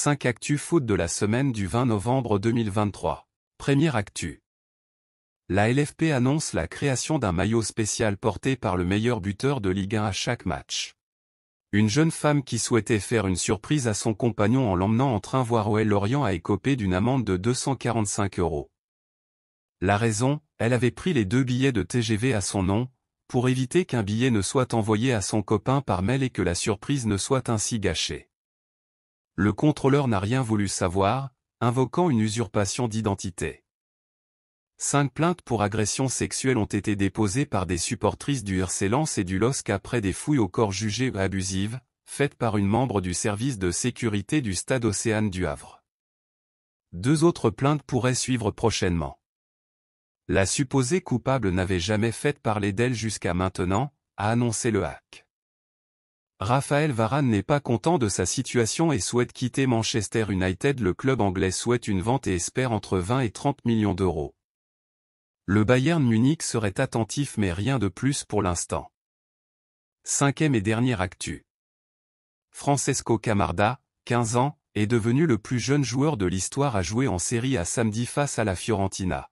5 actus foot de la semaine du 20 novembre 2023. Première actu. La LFP annonce la création d'un maillot spécial porté par le meilleur buteur de Ligue 1 à chaque match. Une jeune femme qui souhaitait faire une surprise à son compagnon en l'emmenant en train voir OL Lorient a écopé d'une amende de 245 euros. La raison, elle avait pris les deux billets de TGV à son nom, pour éviter qu'un billet ne soit envoyé à son copain par mail et que la surprise ne soit ainsi gâchée. Le contrôleur n'a rien voulu savoir, invoquant une usurpation d'identité. Cinq plaintes pour agression sexuelle ont été déposées par des supportrices du RC et du LOSC après des fouilles au corps jugées abusives, faites par une membre du service de sécurité du stade Océane du Havre. Deux autres plaintes pourraient suivre prochainement. La supposée coupable n'avait jamais fait parler d'elle jusqu'à maintenant, a annoncé le hack. Raphaël Varane n'est pas content de sa situation et souhaite quitter Manchester United. Le club anglais souhaite une vente et espère entre 20 et 30 millions d'euros. Le Bayern Munich serait attentif mais rien de plus pour l'instant. Cinquième et dernière actu. Francesco Camarda, 15 ans, est devenu le plus jeune joueur de l'histoire à jouer en série à samedi face à la Fiorentina.